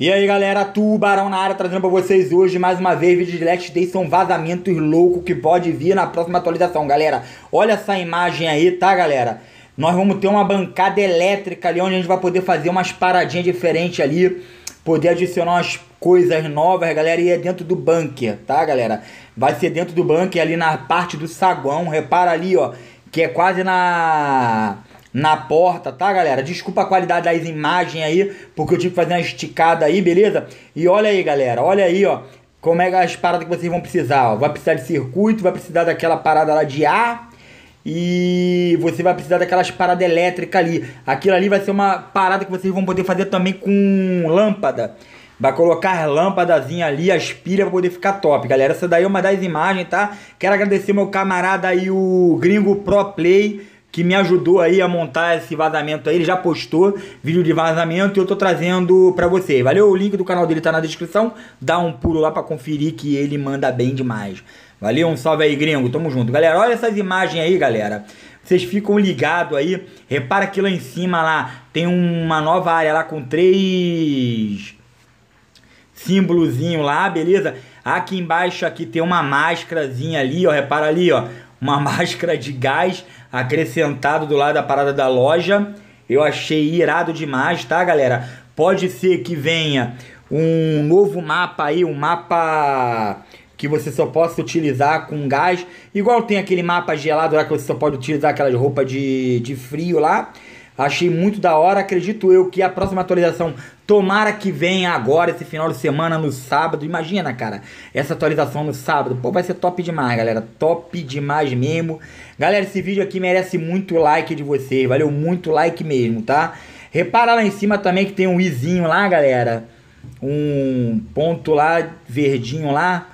E aí galera, Tubarão na área trazendo pra vocês hoje mais uma vez vídeo de Let's Day são vazamentos loucos que pode vir na próxima atualização, galera. Olha essa imagem aí, tá galera? Nós vamos ter uma bancada elétrica ali onde a gente vai poder fazer umas paradinhas diferentes ali, poder adicionar umas coisas novas, galera, e é dentro do bunker, tá galera? Vai ser dentro do bunker ali na parte do saguão, repara ali, ó, que é quase na na porta, tá, galera? Desculpa a qualidade das imagens aí, porque eu tive que fazer uma esticada aí, beleza? E olha aí, galera, olha aí, ó, como é as paradas que vocês vão precisar, ó. Vai precisar de circuito, vai precisar daquela parada lá de ar e você vai precisar daquelas paradas elétricas ali. Aquilo ali vai ser uma parada que vocês vão poder fazer também com lâmpada. Vai colocar as lâmpadazinha ali, aspira pra poder ficar top, galera. Essa daí é uma das imagens, tá? Quero agradecer meu camarada aí, o Gringo Pro Play que me ajudou aí a montar esse vazamento aí. Ele já postou vídeo de vazamento e eu tô trazendo para você. Valeu? O link do canal dele tá na descrição. Dá um pulo lá para conferir que ele manda bem demais. Valeu? Um salve aí, gringo. Tamo junto. Galera, olha essas imagens aí, galera. Vocês ficam ligados aí. Repara que lá em cima lá tem uma nova área lá com três símbolozinho lá, beleza? Aqui embaixo aqui tem uma máscarazinha ali, ó. Repara ali, ó. Uma máscara de gás acrescentado do lado da parada da loja. Eu achei irado demais, tá, galera? Pode ser que venha um novo mapa aí, um mapa que você só possa utilizar com gás. Igual tem aquele mapa gelado lá que você só pode utilizar aquelas roupas de, de frio lá. Achei muito da hora. Acredito eu que a próxima atualização, tomara que venha agora, esse final de semana, no sábado. Imagina, cara, essa atualização no sábado. Pô, vai ser top demais, galera. Top demais mesmo. Galera, esse vídeo aqui merece muito like de vocês. Valeu muito like mesmo, tá? Repara lá em cima também que tem um izinho lá, galera. Um ponto lá, verdinho lá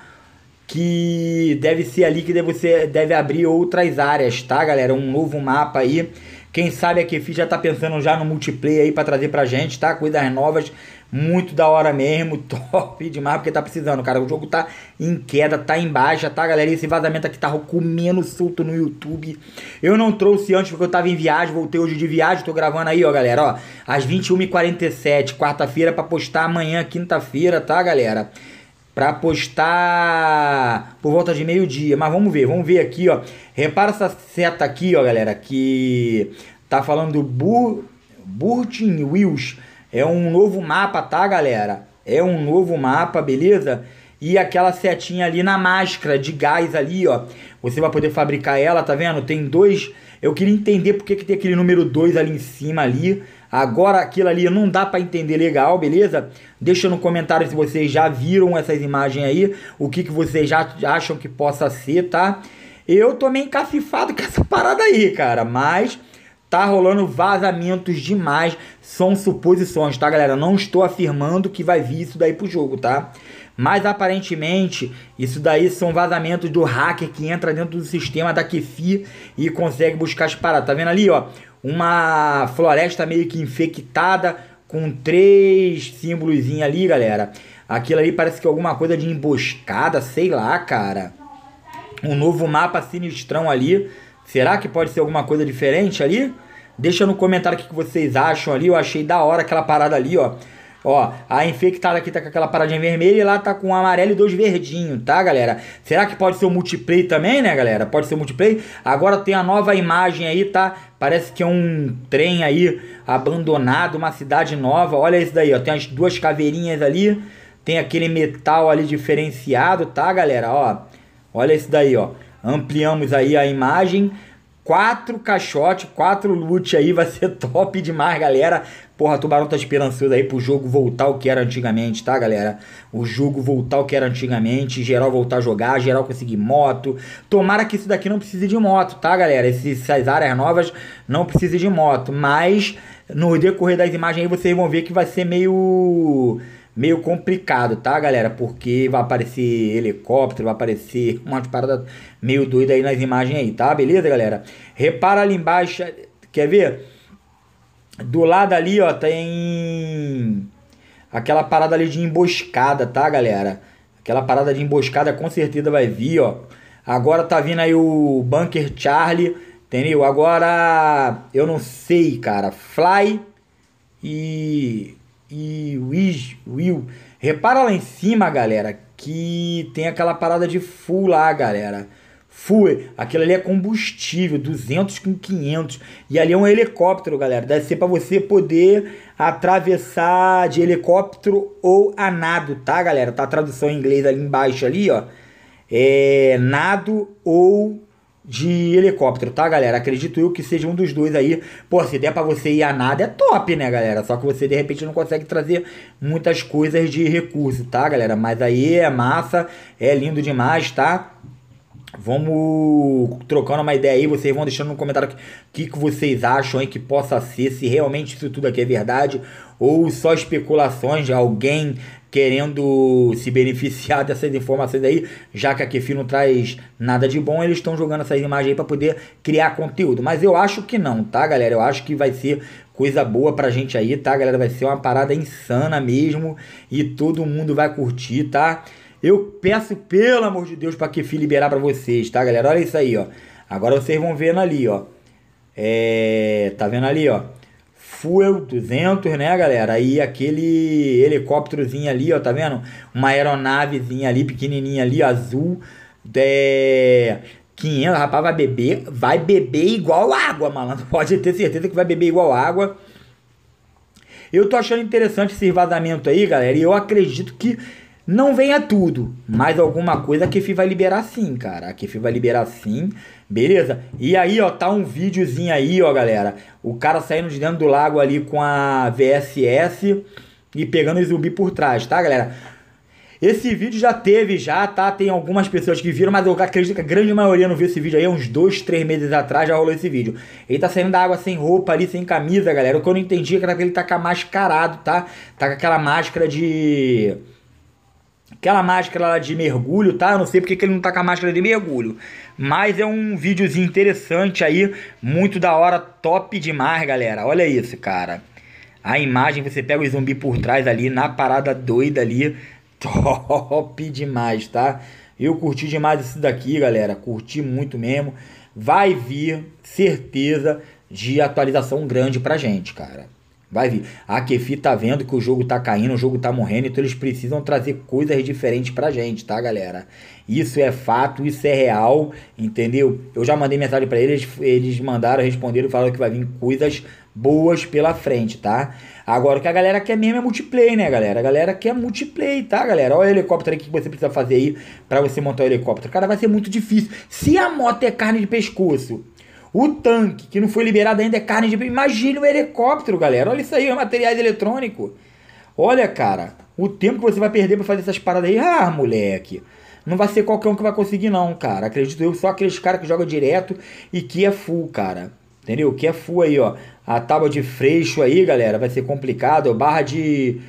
que deve ser ali que deve, você deve abrir outras áreas, tá, galera? Um novo mapa aí quem sabe a Kefi já tá pensando já no multiplayer aí para trazer pra gente, tá? Coisas novas, muito da hora mesmo, top demais, porque tá precisando, cara. O jogo tá em queda, tá em baixa, tá, galera? Esse vazamento aqui tá comendo solto no YouTube. Eu não trouxe antes porque eu tava em viagem, voltei hoje de viagem, tô gravando aí, ó, galera, ó. Às 21h47, quarta-feira, pra postar amanhã, quinta-feira, tá, galera? para postar por volta de meio-dia. Mas vamos ver, vamos ver aqui, ó. Repara essa seta aqui, ó, galera, que tá falando Bur Burton Wheels. É um novo mapa, tá, galera? É um novo mapa, beleza? e aquela setinha ali na máscara de gás ali, ó. Você vai poder fabricar ela, tá vendo? Tem dois. Eu queria entender por que, que tem aquele número 2 ali em cima ali. Agora aquilo ali não dá para entender legal, beleza? Deixa no comentário se vocês já viram essas imagens aí, o que, que vocês já acham que possa ser, tá? Eu tô meio encafifado com essa parada aí, cara, mas tá rolando vazamentos demais, são suposições, tá, galera? Não estou afirmando que vai vir isso daí pro jogo, tá? Mas aparentemente, isso daí são vazamentos do hacker que entra dentro do sistema da Kefi e consegue buscar as paradas. Tá vendo ali, ó? Uma floresta meio que infectada com três símbolos ali, galera. Aquilo ali parece que é alguma coisa de emboscada, sei lá, cara. Um novo mapa sinistrão ali. Será que pode ser alguma coisa diferente ali? Deixa no comentário o que vocês acham ali. Eu achei da hora aquela parada ali, ó. Ó, a infectada aqui tá com aquela paradinha vermelha e lá tá com um amarelo e dois verdinhos, tá, galera? Será que pode ser o multiplay também, né, galera? Pode ser o multiplay. Agora tem a nova imagem aí, tá? Parece que é um trem aí abandonado, uma cidade nova. Olha isso daí, ó. Tem as duas caveirinhas ali. Tem aquele metal ali diferenciado, tá, galera? Ó, olha isso daí, ó. Ampliamos aí a imagem. Quatro caixotes, quatro loot aí, vai ser top demais, galera. Porra, Tubarão tá esperançoso aí pro jogo voltar o que era antigamente, tá, galera? O jogo voltar o que era antigamente, geral voltar a jogar, geral conseguir moto. Tomara que isso daqui não precise de moto, tá, galera? Essas áreas novas não precise de moto, mas no decorrer das imagens aí vocês vão ver que vai ser meio meio complicado, tá, galera? Porque vai aparecer helicóptero, vai aparecer uma parada meio doida aí nas imagens aí, tá? Beleza, galera? Repara ali embaixo, quer ver? Do lado ali, ó, tem aquela parada ali de emboscada, tá, galera? Aquela parada de emboscada com certeza vai vir, ó. Agora tá vindo aí o Bunker Charlie, entendeu? Agora eu não sei, cara. Fly e e Will. Repara lá em cima, galera, que tem aquela parada de full lá, galera. Full, aquilo ali é combustível, 200 com 500. E ali é um helicóptero, galera. Deve ser para você poder atravessar de helicóptero ou a nado, tá, galera? Tá a tradução em inglês ali embaixo ali, ó. É nado ou de helicóptero, tá, galera? Acredito eu que seja um dos dois aí. Pô, se der para você ir a nada, é top, né, galera? Só que você de repente não consegue trazer muitas coisas de recurso, tá, galera? Mas aí é massa, é lindo demais, tá? Vamos trocando uma ideia aí, vocês vão deixando no comentário o que, que, que vocês acham aí que possa ser, se realmente isso tudo aqui é verdade ou só especulações de alguém querendo se beneficiar dessas informações aí, já que a Kefi não traz nada de bom, eles estão jogando essas imagens aí para poder criar conteúdo. Mas eu acho que não, tá, galera? Eu acho que vai ser coisa boa pra gente aí, tá, galera? Vai ser uma parada insana mesmo e todo mundo vai curtir, tá? Eu peço, pelo amor de Deus, a Kefi liberar para vocês, tá, galera? Olha isso aí, ó. Agora vocês vão vendo ali, ó. É... Tá vendo ali, ó? fuel 200, né, galera? Aí aquele helicópterozinho ali, ó, tá vendo? Uma aeronavezinha ali, pequenininha ali, azul. de é, 500, rapaz, vai beber, vai beber igual água, malandro. Pode ter certeza que vai beber igual água. Eu tô achando interessante esse vazamento aí, galera, e eu acredito que não venha tudo, mas alguma coisa a Kefi vai liberar sim, cara. A Kefi vai liberar sim, beleza? E aí, ó, tá um videozinho aí, ó, galera. O cara saindo de dentro do lago ali com a VSS e pegando o zumbi por trás, tá, galera? Esse vídeo já teve, já, tá? Tem algumas pessoas que viram, mas eu acredito que a grande maioria não viu esse vídeo aí. Uns dois, três meses atrás já rolou esse vídeo. Ele tá saindo da água sem roupa ali, sem camisa, galera. O que eu não entendi é que ele tá com a mascarado, tá? Tá com aquela máscara de Aquela máscara lá de mergulho, tá? Eu não sei porque que ele não tá com a máscara de mergulho. Mas é um videozinho interessante aí, muito da hora, top demais, galera. Olha isso, cara. A imagem, você pega o zumbi por trás ali, na parada doida ali. Top demais, tá? Eu curti demais isso daqui, galera. Curti muito mesmo. Vai vir, certeza, de atualização grande pra gente, cara. Vai vir. A Kefi tá vendo que o jogo tá caindo, o jogo tá morrendo, então eles precisam trazer coisas diferentes pra gente, tá, galera? Isso é fato, isso é real, entendeu? Eu já mandei mensagem para eles, eles mandaram, responderam, falaram que vai vir coisas boas pela frente, tá? Agora, o que a galera quer mesmo é multiplayer, né, galera? A galera quer multiplayer, tá, galera? Olha o helicóptero aí que você precisa fazer aí para você montar o helicóptero. Cara, vai ser muito difícil. Se a moto é carne de pescoço o tanque, que não foi liberado ainda, é carne de. Imagina o helicóptero, galera. Olha isso aí, é materiais eletrônicos. Olha, cara, o tempo que você vai perder para fazer essas paradas aí. Ah, moleque. Não vai ser qualquer um que vai conseguir, não, cara. Acredito eu, só aqueles caras que jogam direto e que é full, cara. Entendeu? Que é full aí, ó. A tábua de freixo aí, galera, vai ser complicado. É barra de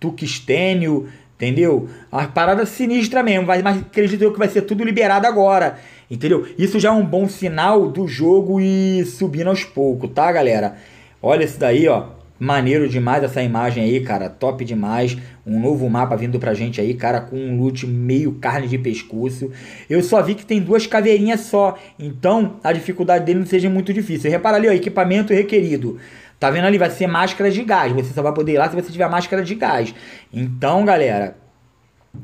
tuquistênio Entendeu? Uma parada sinistra mesmo, mas, mas acredito eu que vai ser tudo liberado agora. Entendeu? Isso já é um bom sinal do jogo e subindo aos poucos, tá, galera? Olha isso daí, ó. Maneiro demais essa imagem aí, cara. Top demais. Um novo mapa vindo pra gente aí, cara, com um loot meio carne de pescoço. Eu só vi que tem duas caveirinhas só. Então, a dificuldade dele não seja muito difícil. Repara ali, ó, equipamento requerido. Tá vendo ali? Vai ser máscara de gás. Você só vai poder ir lá se você tiver máscara de gás. Então, galera,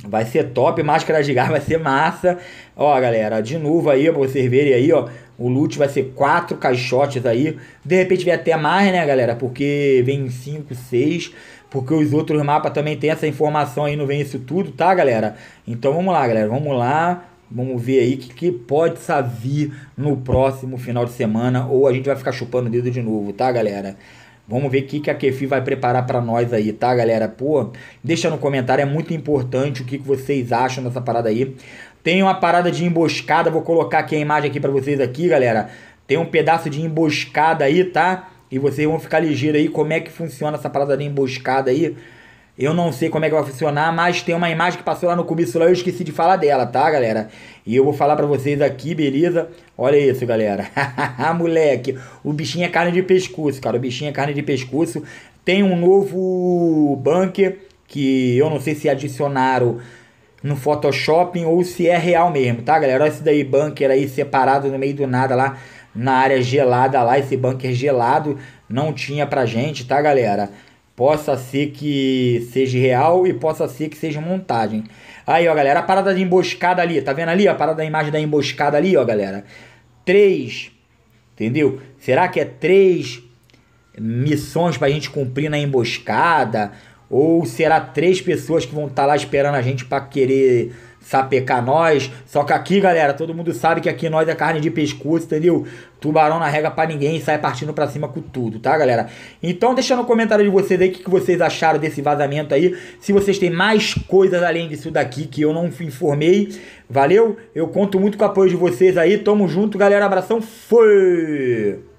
Vai ser top, máscara de gás vai ser massa. Ó, galera, de novo aí, pra vocês verem aí, ó. O loot vai ser quatro caixotes aí. De repente vem até mais, né, galera? Porque vem cinco, seis. Porque os outros mapas também tem essa informação aí, não vem isso tudo, tá, galera? Então vamos lá, galera. Vamos lá. Vamos ver aí que, que pode sair no próximo final de semana ou a gente vai ficar chupando o dedo de novo, tá, galera? Vamos ver o que, que a Kefi vai preparar para nós aí, tá, galera? Pô, deixa no comentário, é muito importante o que, que vocês acham dessa parada aí. Tem uma parada de emboscada, vou colocar aqui a imagem aqui para vocês aqui, galera. Tem um pedaço de emboscada aí, tá? E vocês vão ficar ligeiros aí como é que funciona essa parada de emboscada aí. Eu não sei como é que vai funcionar, mas tem uma imagem que passou lá no começo lá, eu esqueci de falar dela, tá, galera? E eu vou falar para vocês aqui, beleza? Olha isso, galera. Moleque, o bichinho é carne de pescoço, cara. O bichinho é carne de pescoço. Tem um novo bunker que eu não sei se adicionaram no Photoshop ou se é real mesmo, tá, galera? Olha esse daí, bunker aí separado no meio do nada lá, na área gelada lá, esse bunker gelado não tinha pra gente, tá, galera? Possa ser que seja real e possa ser que seja montagem. Aí, ó, galera, a parada de emboscada ali, tá vendo ali? A parada da imagem da emboscada ali, ó, galera. Três, entendeu? Será que é três missões pra gente cumprir na emboscada? Ou será três pessoas que vão estar tá lá esperando a gente para querer sapecar nós. Só que aqui, galera, todo mundo sabe que aqui nós é carne de pescoço, entendeu? Tubarão na rega para ninguém sai partindo para cima com tudo, tá, galera? Então, deixa no comentário de vocês aí o que, que vocês acharam desse vazamento aí. Se vocês têm mais coisas além disso daqui que eu não informei, valeu? Eu conto muito com o apoio de vocês aí. Tamo junto, galera. Abração, foi!